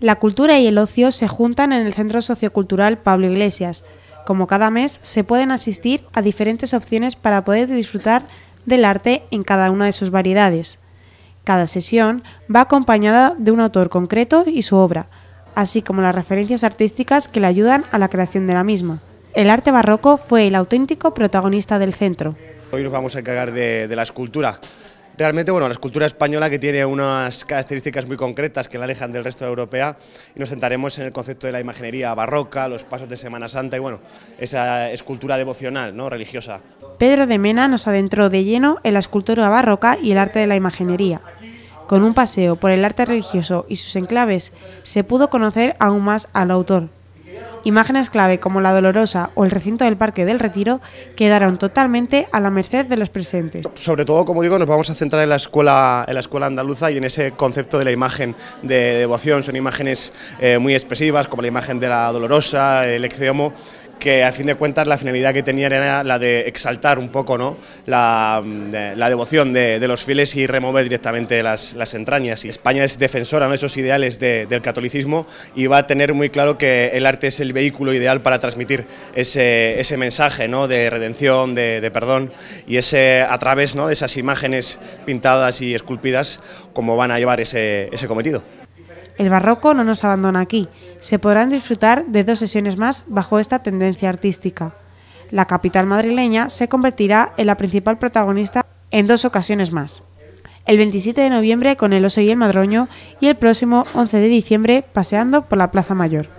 La cultura y el ocio se juntan en el Centro Sociocultural Pablo Iglesias. Como cada mes, se pueden asistir a diferentes opciones para poder disfrutar del arte en cada una de sus variedades. Cada sesión va acompañada de un autor concreto y su obra, así como las referencias artísticas que le ayudan a la creación de la misma. El arte barroco fue el auténtico protagonista del centro. Hoy nos vamos a encargar de, de la escultura, Realmente, bueno, la escultura española que tiene unas características muy concretas que la alejan del resto de Europa europea y nos centraremos en el concepto de la imaginería barroca, los pasos de Semana Santa y, bueno, esa escultura devocional, ¿no?, religiosa. Pedro de Mena nos adentró de lleno en la escultura barroca y el arte de la imaginería. Con un paseo por el arte religioso y sus enclaves, se pudo conocer aún más al autor. Imágenes clave como la Dolorosa o el recinto del Parque del Retiro quedaron totalmente a la merced de los presentes. Sobre todo, como digo, nos vamos a centrar en la escuela, en la escuela andaluza y en ese concepto de la imagen de devoción. Son imágenes eh, muy expresivas, como la imagen de la Dolorosa, el Exceomo, que a fin de cuentas la finalidad que tenía era la de exaltar un poco ¿no? la, mm, devoción de, los fieles y remover directamente las, entrañas. Y España es defensora de esos ideales del catolicismo y va a tener muy claro que el arte es el vehículo ideal para transmitir ese, mensaje ¿no? de redención, de, perdón, y ese a través ¿no? de esas imágenes pintadas y esculpidas, como van a llevar ese cometido. El barroco no nos abandona aquí. Se podrán disfrutar de dos sesiones más bajo esta tendencia artística. La capital madrileña se convertirá en la principal protagonista en dos ocasiones más. El 27 de noviembre con El Oso y el Madroño y el próximo 11 de diciembre paseando por la Plaza Mayor.